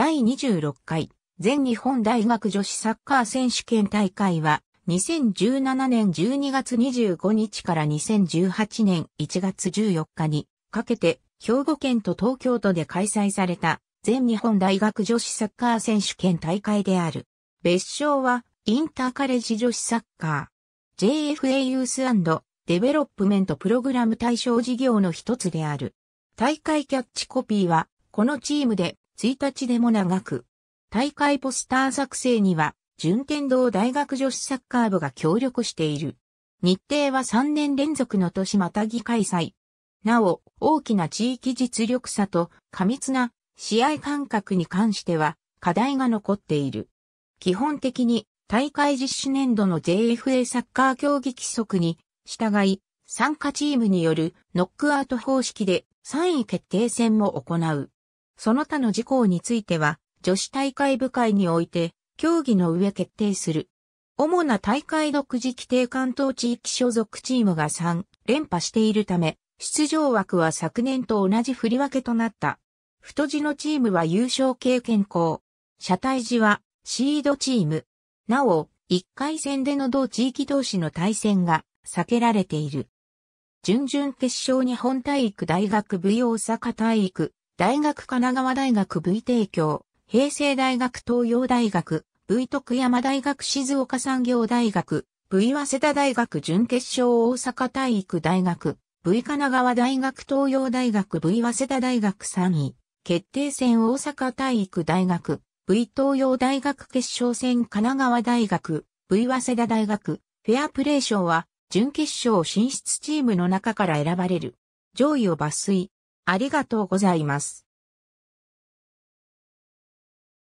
第26回全日本大学女子サッカー選手権大会は2017年12月25日から2018年1月14日にかけて兵庫県と東京都で開催された全日本大学女子サッカー選手権大会である。別称はインターカレッジ女子サッカー JFA ユースデベロップメントプログラム対象事業の一つである。大会キャッチコピーはこのチームで1日でも長く。大会ポスター作成には、順天堂大学女子サッカー部が協力している。日程は3年連続の年またぎ開催。なお、大きな地域実力差と過密な試合感覚に関しては課題が残っている。基本的に大会実施年度の JFA サッカー競技規則に従い、参加チームによるノックアウト方式で3位決定戦も行う。その他の事項については、女子大会部会において、協議の上決定する。主な大会独自規定関東地域所属チームが3連覇しているため、出場枠は昨年と同じ振り分けとなった。太字のチームは優勝経験校。車体字はシードチーム。なお、1回戦での同地域同士の対戦が避けられている。準々決勝日本体育大学部大阪体育大学神奈川大学 V 提供、平成大学東洋大学、V 徳山大学静岡産業大学、V 早稲田大学準決勝大阪体育大学、V 神奈川大学東洋大学 V 早稲田大学3位、決定戦大阪体育大学、V 東洋大学決勝戦神奈川大学、V 早稲田大学、フェアプレー賞は、準決勝進出チームの中から選ばれる。上位を抜粋。ありがとうございます。